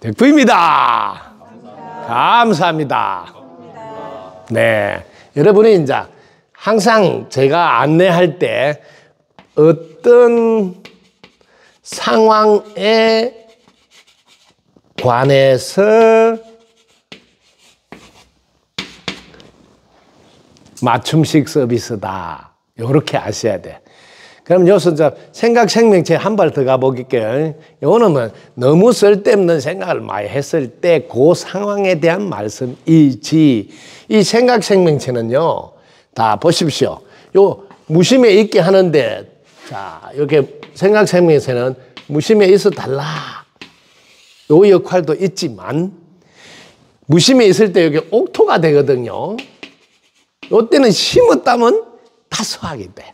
백부입니다 감사합니다. 네. 여러분이 이제 항상 제가 안내할 때 어떤 상황에 관해서 맞춤식 서비스다. 이렇게 아셔야 돼. 그럼 여기서 이제 생각 생명체 한 발 더 가보겠게. 요거는 너무 쓸데없는 생각을 많이 했을 때 그 상황에 대한 말씀이지. 이 생각 생명체는요. 다 보십시오. 요 무심에 있게 하는데 자, 이렇게 생각 생명체는 무심에 있어 달라. 요 역할도 있지만 무심에 있을 때 여기 옥토가 되거든요. 요때는 심었다면 다소하게 돼.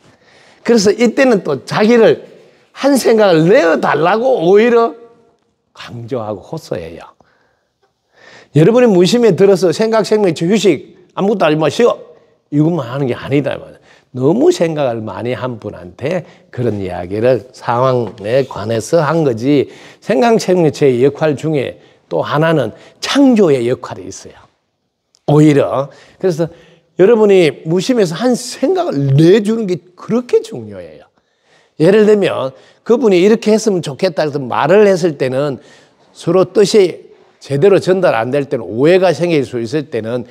그래서 이때는 또 자기를 한 생각을 내어달라고 오히려 강조하고 호소해요. 여러분이 무심에 들어서 생각, 생명, 휴식, 아무것도 하지 마시오. 이것만 하는 게 아니다. 너무 생각을 많이 한 분한테 그런 이야기를 상황에 관해서 한 거지. 생각, 생명, 체의 역할 중에 또 하나는 창조의 역할이 있어요. 오히려. 그래서 여러분이 무심해서 한 생각을 내주는 게 그렇게 중요해요. 예를 들면 그분이 이렇게 했으면 좋겠다 해서 말을 했을 때는 서로 뜻이 제대로 전달 안 될 때는 오해가 생길 수 있을 때는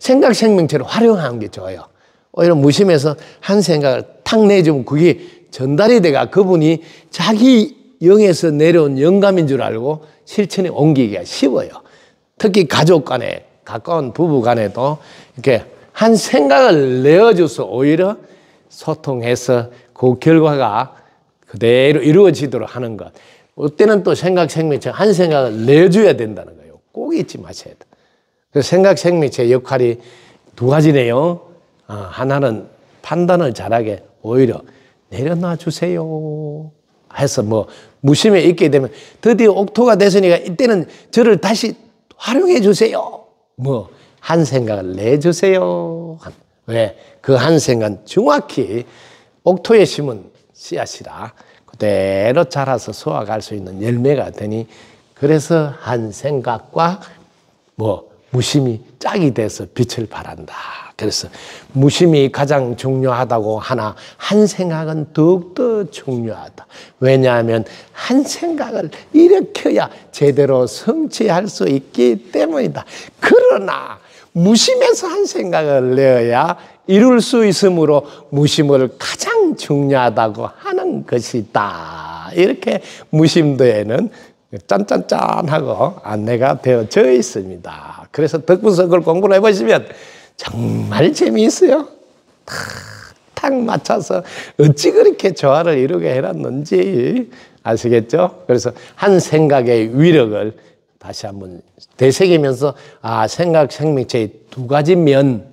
생각 생명체를 활용하는 게 좋아요. 오히려 무심해서 한 생각을 탁 내주면 그게 전달이 돼가 그분이 자기 영에서 내려온 영감인 줄 알고 실천에 옮기기가 쉬워요. 특히 가족 간에 가까운 부부 간에도 이렇게 한 생각을 내어줘서 오히려 소통해서 그 결과가 그대로 이루어지도록 하는 것. 어때는 또 생각 생명체 한 생각을 내줘야 된다는 거예요. 꼭 잊지 마셔야 돼. 그 생각 생명체 역할이 두 가지네요. 아, 하나는 판단을 잘하게 오히려 내려놔 주세요. 해서 뭐무심해 있게 되면 드디어 옥토가 됐으니까 이때는 저를 다시 활용해 주세요. 뭐한 생각을 내주세요. 왜? 그 한 생각 정확히 옥토에 심은 씨앗이라 그대로 자라서 소화할 수 있는 열매가 되니 그래서 한 생각과 뭐 무심히 짝이 돼서 빛을 발한다. 그래서 무심히 가장 중요하다고 하나 한 생각은 더욱더 중요하다. 왜냐하면 한 생각을 일으켜야 제대로 성취할 수 있기 때문이다. 그러나 무심해서 한 생각을 내어야 이룰 수 있으므로 무심을 가장 중요하다고 하는 것이다. 이렇게 무심도에는 짠짠짠하고 안내가 되어져 있습니다. 그래서 덕분석을 공부를 해보시면 정말 재미있어요. 탁탁 맞춰서 어찌 그렇게 조화를 이루게 해놨는지 아시겠죠? 그래서 한 생각의 위력을 다시 한번 되새기면서 아 생각 생명체의 두 가지 면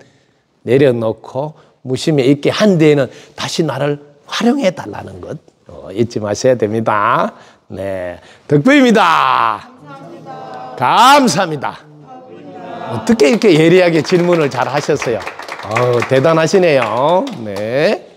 내려놓고 무심히 있게 한 뒤에는 다시 나를 활용해 달라는 것 어, 잊지 마셔야 됩니다. 네, 덕분입니다. 감사합니다. 감사합니다. 감사합니다. 어떻게 이렇게 예리하게 질문을 잘 하셨어요? 어, 대단하시네요. 네.